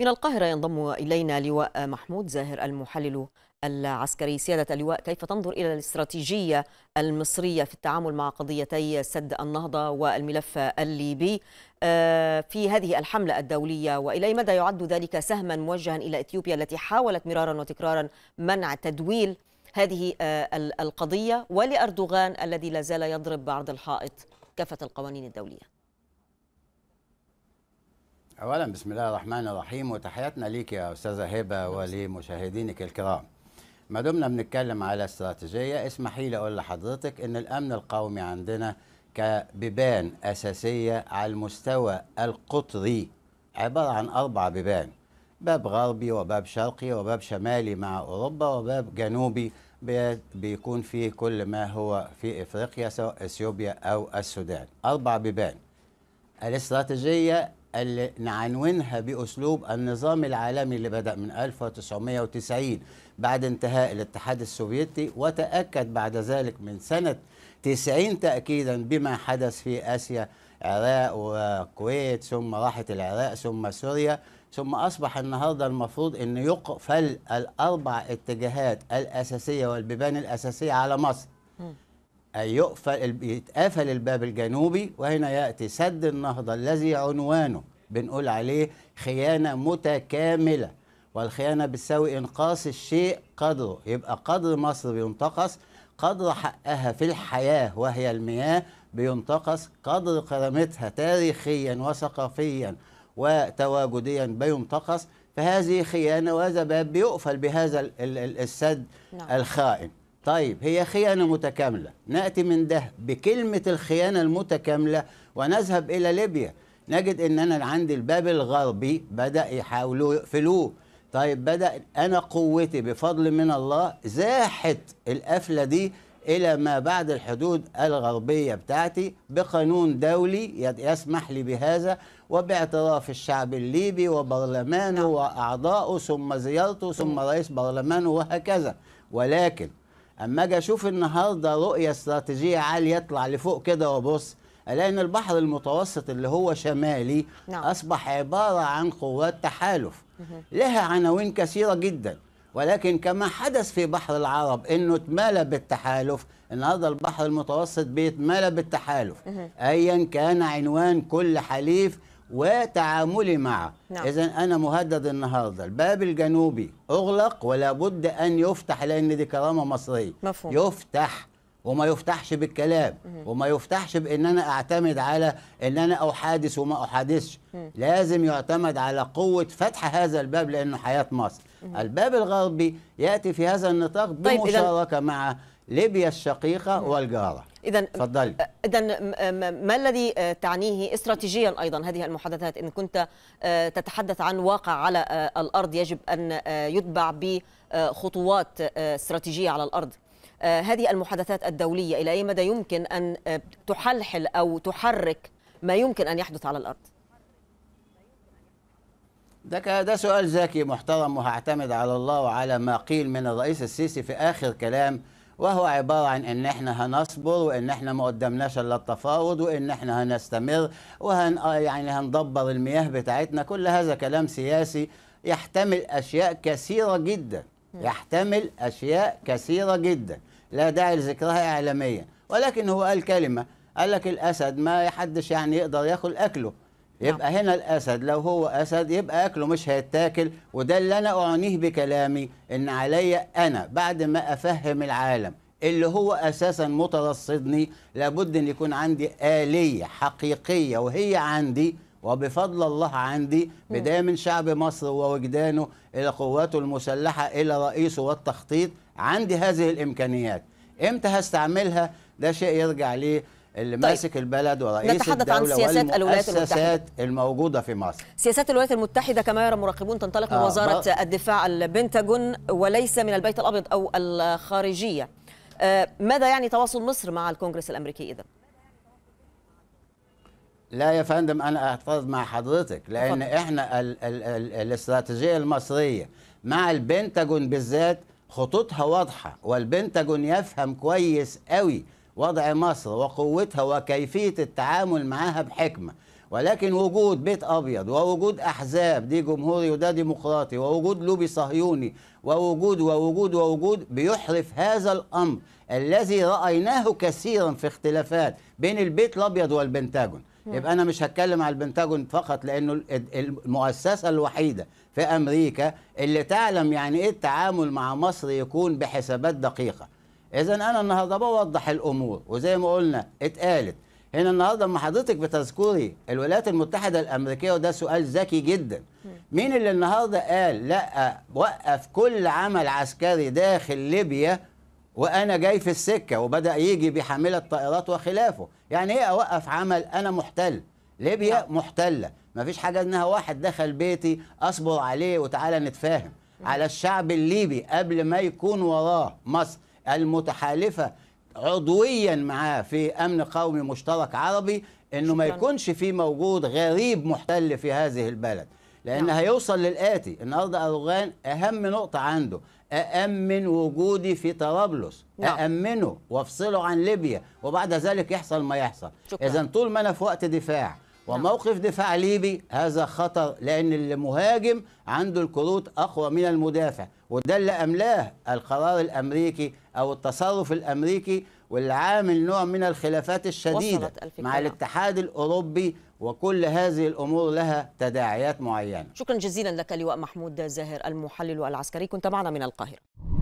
من القاهرة ينضم إلينا لواء محمود زاهر المحلل العسكري سيادة اللواء كيف تنظر إلى الاستراتيجية المصرية في التعامل مع قضيتي سد النهضة والملف الليبي آه، في هذه الحملة الدولية وإلى مدى يعد ذلك سهما موجها إلى إثيوبيا التي حاولت مرارا وتكرارا منع تدويل هذه آه، القضية ولأردوغان الذي لا زال يضرب بعض الحائط كافة القوانين الدولية اولا بسم الله الرحمن الرحيم وتحياتنا ليك يا استاذه هبه ولمشاهدينك الكرام ما دمنا بنتكلم على استراتيجيه اسمحي لي اقول لحضرتك ان الامن القومي عندنا كبيبان اساسيه على المستوى القطري عباره عن اربع بيبان باب غربي وباب شرقي وباب شمالي مع اوروبا وباب جنوبي بيكون فيه كل ما هو في افريقيا سواء اثيوبيا او السودان اربع بيبان الاستراتيجيه اللي نعنونها بأسلوب النظام العالمي اللي بدأ من 1990 بعد انتهاء الاتحاد السوفيتي وتأكد بعد ذلك من سنة 90 تأكيدا بما حدث في آسيا العراق وكويت ثم راحت العراق ثم سوريا ثم أصبح النهاردة المفروض أن يقفل الأربع اتجاهات الأساسية والبيبان الأساسية على مصر يقفل يتقفل الباب الجنوبي وهنا ياتي سد النهضه الذي عنوانه بنقول عليه خيانه متكامله والخيانه بتساوي انقاص الشيء قدره يبقى قدر مصر بينتقص قدر حقها في الحياه وهي المياه بينتقص قدر كرامتها تاريخيا وثقافيا وتواجديا بينتقص فهذه خيانه وهذا باب بيقفل بهذا السد نعم. الخائن طيب هي خيانة متكاملة نأتي من ده بكلمة الخيانة المتكاملة ونذهب إلى ليبيا نجد ان انا عندي الباب الغربي بدا يحاولوا يقفلوه طيب بدا انا قوتي بفضل من الله زاحت القفله دي الى ما بعد الحدود الغربيه بتاعتي بقانون دولي يسمح لي بهذا وباعتراف الشعب الليبي وبرلمانه نعم. واعضائه ثم زيارته ثم رئيس برلمانه وهكذا ولكن اما اجي اشوف النهارده رؤيه استراتيجيه عاليه يطلع لفوق كده وابص الاقي ان البحر المتوسط اللي هو شمالي نعم. اصبح عباره عن قوات تحالف لها عناوين كثيره جدا ولكن كما حدث في بحر العرب انه اتمالى بالتحالف النهارده البحر المتوسط بيتمالى بالتحالف ايا كان عنوان كل حليف وتعاملي معه نعم. إذا أنا مهدد النهاردة الباب الجنوبي أغلق ولا بد أن يفتح لأن دي كرامة مصرية مفهوم. يفتح وما يفتحش بالكلام مم. وما يفتحش بان انا اعتمد على ان انا احادث وما احادثش مم. لازم يعتمد على قوه فتح هذا الباب لانه حياه مصر مم. الباب الغربي ياتي في هذا النطاق طيب، بمشاركه طيب مع ليبيا الشقيقة نعم. والجارة إذا تفضلي إذا ما الذي آه، تعنيه استراتيجيا أيضا هذه المحادثات إن كنت آه، تتحدث عن واقع على آه، الأرض يجب أن يتبع بخطوات استراتيجية على الأرض هذه المحادثات الدولية إلى أي مدى يمكن أن تحلحل أو تحرك ما يمكن أن يحدث على الأرض ده ده سؤال ذكي محترم وهعتمد على الله وعلى ما قيل من الرئيس السيسي في آخر كلام وهو عبارة عن أن إحنا هنصبر وأن إحنا ما قدمناش إلا التفاوض وأن إحنا هنستمر وهن آه، يعني هندبر المياه بتاعتنا كل هذا كلام سياسي يحتمل أشياء كثيرة جدا يحتمل أشياء كثيرة جدا لا داعي لذكرها إعلاميا ولكن هو قال كلمة قال لك الأسد ما حدش يعني يقدر ياكل أكله يبقى نعم. هنا الاسد لو هو اسد يبقى اكله مش هيتاكل وده اللي انا اعنيه بكلامي ان عليا انا بعد ما افهم العالم اللي هو اساسا مترصدني لابد ان يكون عندي اليه حقيقيه وهي عندي وبفضل الله عندي نعم. بدايه من شعب مصر ووجدانه الى قواته المسلحه الى رئيسه والتخطيط عندي هذه الامكانيات امتى هستعملها ده شيء يرجع ليه اللي طيب. ماسك البلد ورئيس نتحدث الدولة عن سياسات الولايات المتحدة الموجودة في مصر سياسات الولايات المتحدة كما يرى مراقبون تنطلق من آه وزارة بر... الدفاع البنتاجون وليس من البيت الأبيض أو الخارجية آه ماذا يعني تواصل مصر مع الكونغرس الأمريكي إذا؟ لا يا فندم أنا أعترض مع حضرتك لأن فضل. إحنا ال ال ال الاستراتيجية المصرية مع البنتاجون بالذات خطوطها واضحة والبنتاجون يفهم كويس قوي وضع مصر وقوتها وكيفية التعامل معها بحكمة ولكن وجود بيت أبيض ووجود أحزاب دي جمهوري وده ديمقراطي ووجود لوبي صهيوني ووجود ووجود ووجود بيحرف هذا الأمر الذي رأيناه كثيرا في اختلافات بين البيت الأبيض والبنتاجون يبقى انا مش هتكلم على البنتاجون فقط لانه المؤسسه الوحيده في امريكا اللي تعلم يعني ايه التعامل مع مصر يكون بحسابات دقيقه اذا انا النهارده بوضح الامور وزي ما قلنا اتقالت هنا النهارده لما حضرتك بتذكري الولايات المتحده الامريكيه وده سؤال ذكي جدا مين اللي النهارده قال لا وقف كل عمل عسكري داخل ليبيا وانا جاي في السكه وبدا يجي بحامله طائرات وخلافه يعني ايه اوقف عمل انا محتل ليبيا نعم. محتله مفيش حاجه انها واحد دخل بيتي اصبر عليه وتعالى نتفاهم على الشعب الليبي قبل ما يكون وراه مصر المتحالفه عضويا معاه في امن قومي مشترك عربي انه ما يكونش في موجود غريب محتل في هذه البلد لان نعم. هيوصل للاتي النهارده اردوغان اهم نقطه عنده أأمن وجودي في طرابلس نعم. أأمنه وافصله عن ليبيا وبعد ذلك يحصل ما يحصل إذا طول ما أنا في وقت دفاع نعم. وموقف دفاع ليبي هذا خطر لأن المهاجم عنده الكروت أقوى من المدافع وده اللي أملاه القرار الأمريكي أو التصرف الأمريكي واللي عامل نوع من الخلافات الشديدة مع نعم. الاتحاد الأوروبي وكل هذه الأمور لها تداعيات معينة شكرا جزيلا لك لواء محمود زاهر المحلل العسكري كنت معنا من القاهرة